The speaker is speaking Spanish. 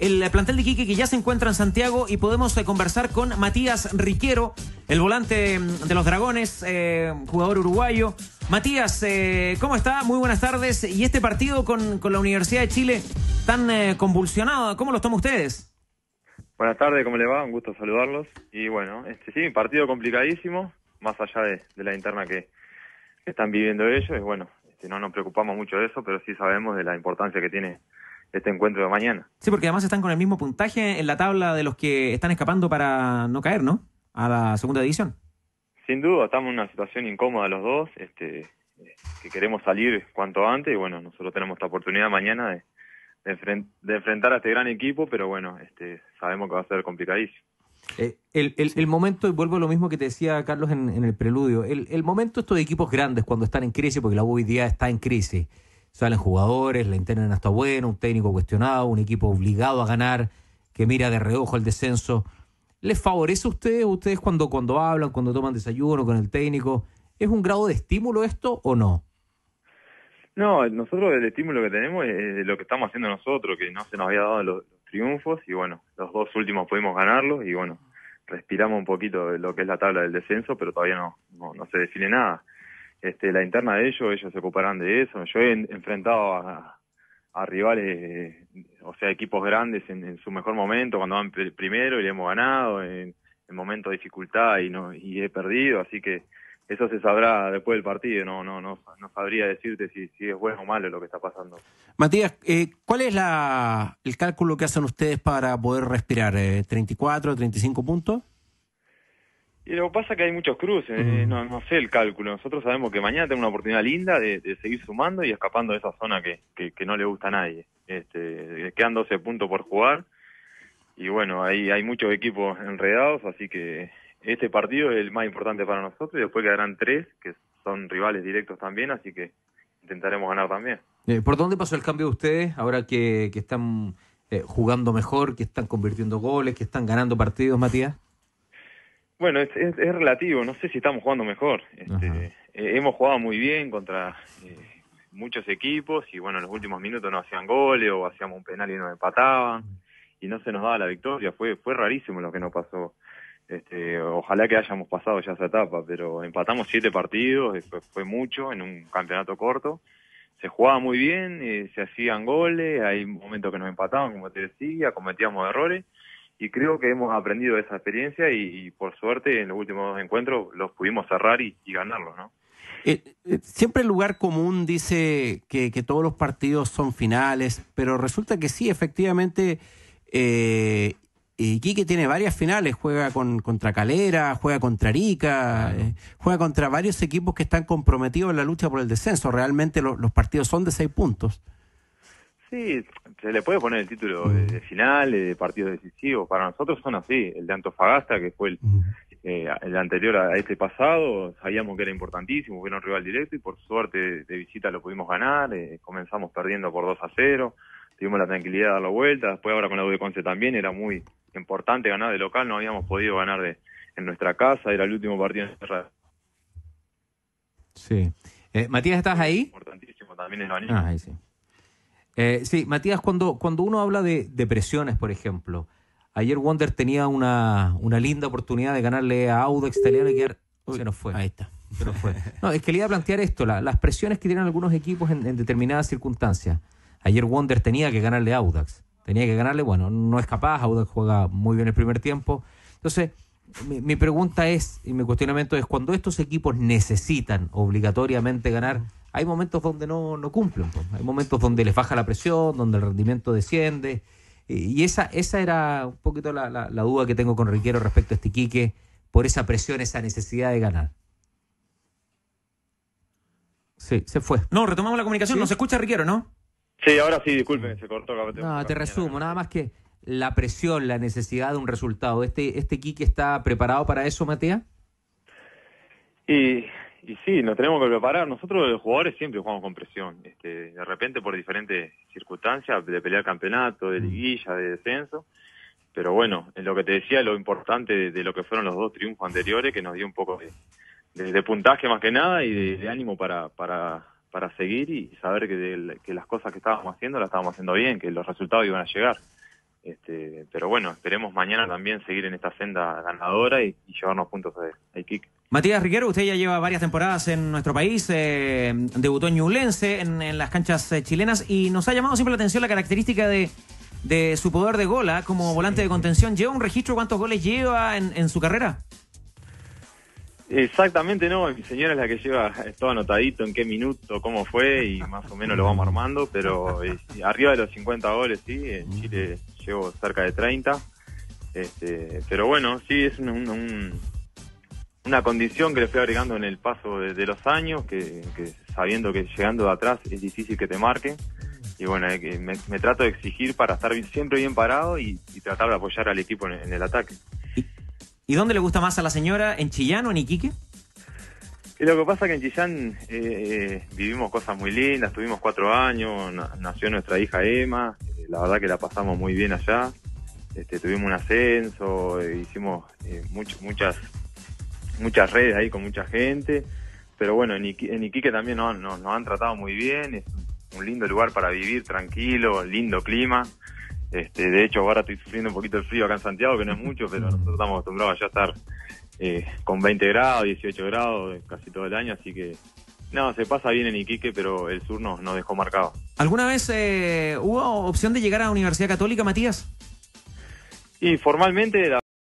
el plantel de Quique que ya se encuentra en Santiago y podemos eh, conversar con Matías Riquero, el volante mm, de los Dragones, eh, jugador uruguayo. Matías, eh, ¿cómo está? Muy buenas tardes. Y este partido con, con la Universidad de Chile tan eh, convulsionado, ¿cómo lo toma ustedes? Buenas tardes, ¿cómo le va? Un gusto saludarlos. Y bueno, este sí, partido complicadísimo, más allá de, la interna que, están viviendo ellos. Y bueno, este, no nos preocupamos mucho de eso, pero sí sabemos de la importancia que tiene este encuentro de mañana. Sí, porque además están con el mismo puntaje en la tabla de los que están escapando para no caer, ¿no? A la segunda división. Sin duda, estamos en una situación incómoda los dos, este, eh, que queremos salir cuanto antes y bueno, nosotros tenemos esta oportunidad mañana de, enfrentar a este gran equipo, pero bueno, este, sabemos que va a ser complicadísimo. Eh, el, momento, y vuelvo a lo mismo que te decía Carlos en, el preludio, el, el momento de equipos grandes cuando están en crisis, porque la está en crisis, salen jugadores, la interna está buena, un técnico cuestionado, un equipo obligado a ganar, que mira de reojo el descenso. ¿Les favorece a ustedes, ustedes cuando, cuando hablan, cuando toman desayuno con el técnico? ¿Es un grado de estímulo esto o no? No, nosotros el estímulo que tenemos es lo que estamos haciendo nosotros, que no se nos había dado los, triunfos y bueno, los dos últimos pudimos ganarlos y bueno, respiramos un poquito de lo que es la tabla del descenso, pero todavía no, no se define nada. Este, la interna de ellos, ellos se ocuparán de eso. Yo he enfrentado a, rivales, o sea, equipos grandes en, su mejor momento, cuando van primero y le hemos ganado, en, en momentos de dificultad y, no, y he perdido, así que eso se sabrá después del partido, no, no, no, no sabría decirte si, es bueno o malo lo que está pasando. Matías, eh, ¿cuál es la, el cálculo que hacen ustedes para poder respirar? ¿34, eh, 35 puntos? Y lo que pasa es que hay muchos cruces, eh, no, sé el cálculo. Nosotros sabemos que mañana tenemos una oportunidad linda de, seguir sumando y escapando de esa zona que, no le gusta a nadie. Este, quedan 12 puntos por jugar y bueno, ahí hay muchos equipos enredados, así que este partido es el más importante para nosotros y después quedarán tres que son rivales directos también, así que intentaremos ganar también. Eh, ¿Por dónde pasó el cambio de ustedes ahora que, están eh, jugando mejor, que están convirtiendo goles, que están ganando partidos, Matías? Bueno, es, relativo, no sé si estamos jugando mejor. Este, eh, hemos jugado muy bien contra eh, muchos equipos y bueno, en los últimos minutos no hacían goles o hacíamos un penal y nos empataban y no se nos daba la victoria. Fue, fue rarísimo lo que nos pasó. Este, ojalá que hayamos pasado ya esa etapa, pero empatamos siete partidos, fue, fue mucho en un campeonato corto. Se jugaba muy bien, eh, se hacían goles, hay momentos que nos empataban, como te decía, cometíamos errores y creo que hemos aprendido de esa experiencia y, por suerte en los últimos encuentros los pudimos cerrar y, ganarlos, ¿no? Eh, eh, siempre el lugar común dice que, todos los partidos son finales, pero resulta que sí, efectivamente, eh, Iquique tiene varias finales, juega con, contra Calera, juega contra Arica, eh, juega contra varios equipos que están comprometidos en la lucha por el descenso. Realmente los partidos son de seis puntos. Sí, se le puede poner el título de mm. final, de partido decisivo, Para nosotros son así. El de Antofagasta, que fue el, mm. eh, el anterior a este pasado, sabíamos que era importantísimo, que era un rival directo y por suerte de visita lo pudimos ganar. Eh, comenzamos perdiendo por 2 a 0. Tuvimos la tranquilidad de dar la vuelta. Después ahora con la de Conce también era muy importante ganar de local. No habíamos podido ganar de en nuestra casa. Era el último partido en cerrar. Sí. Eh, Matías, ¿estás ahí? Importantísimo también el la Ah, ahí sí. Eh, sí, Matías, cuando, cuando uno habla de presiones, por ejemplo, ayer Wonder tenía una, linda oportunidad de ganarle a Audax Italiano y se nos fue. Ahí está. Se nos fue. No, es que le iba a plantear esto, las presiones que tienen algunos equipos en, determinadas circunstancias. Ayer Wonder tenía que ganarle a Audax. Tenía que ganarle, bueno, no es capaz, Audax juega muy bien el primer tiempo. Entonces, mi, mi pregunta es, y mi cuestionamiento es, cuando estos equipos necesitan obligatoriamente ganar, hay momentos donde no, cumplen, hay momentos donde les baja la presión, donde el rendimiento desciende. Y esa, esa era un poquito la, la, duda que tengo con Riquero respecto a este Quique, por esa presión, esa necesidad de ganar. Sí, se fue. No, retomamos la comunicación, nos escucha Riquero, ¿no? Sí, ahora sí, disculpen, se cortó No, te resumo, nada más que la presión, la necesidad de un resultado. ¿Este, este Quique está preparado para eso, Matías. Y y sí, nos tenemos que preparar. Nosotros los jugadores siempre jugamos con presión. Este, de repente por diferentes circunstancias, de pelear campeonato, de mm. liguilla, de descenso. Pero bueno, en lo que te decía, lo importante de, lo que fueron los dos triunfos anteriores, que nos dio un poco de, puntaje más que nada y de, ánimo para, seguir y saber que, las cosas que estábamos haciendo las estábamos haciendo bien, que los resultados iban a llegar. Este, pero bueno, esperemos mañana también seguir en esta senda ganadora y, llevarnos puntos a, a Matías Riquero, usted ya lleva varias temporadas en nuestro país, eh, debutó en en, las canchas eh, chilenas, y nos ha llamado siempre la atención la característica de, su poder de gola ¿ah? como volante de contención. ¿Lleva un registro cuántos goles lleva en, su carrera? Exactamente, no. Mi señora es la que lleva eh, todo anotadito en qué minuto, cómo fue y más o menos lo vamos armando, pero arriba de los 50 goles, sí. En mm. Chile llevo cerca de 30. Este, pero bueno, sí, es un una condición que le estoy agregando en el paso de, los años, que, sabiendo que llegando de atrás es difícil que te marque Y bueno, eh, me, trato de exigir para estar siempre bien parado y, tratar de apoyar al equipo en, el ataque. ¿Y, dónde le gusta más a la señora? ¿En Chillán o en Iquique? Y lo que pasa es que en Chillán eh, eh, vivimos cosas muy lindas, tuvimos cuatro años, nació nuestra hija Emma, la verdad que la pasamos muy bien allá, este, tuvimos un ascenso, hicimos eh, muchas muchas redes ahí con mucha gente. Pero bueno, en, Iquique también nos, han tratado muy bien. Es un lindo lugar para vivir, tranquilo, lindo clima. Este, de hecho, ahora estoy sufriendo un poquito el frío acá en Santiago, que no es mucho, pero nosotros estamos acostumbrados a ya estar eh, con 20 grados, 18 grados eh, casi todo el año, así que no, se pasa bien en Iquique, pero el sur nos, dejó marcado. ¿Alguna vez eh, hubo opción de llegar a la Universidad Católica, Matías? Y formalmente la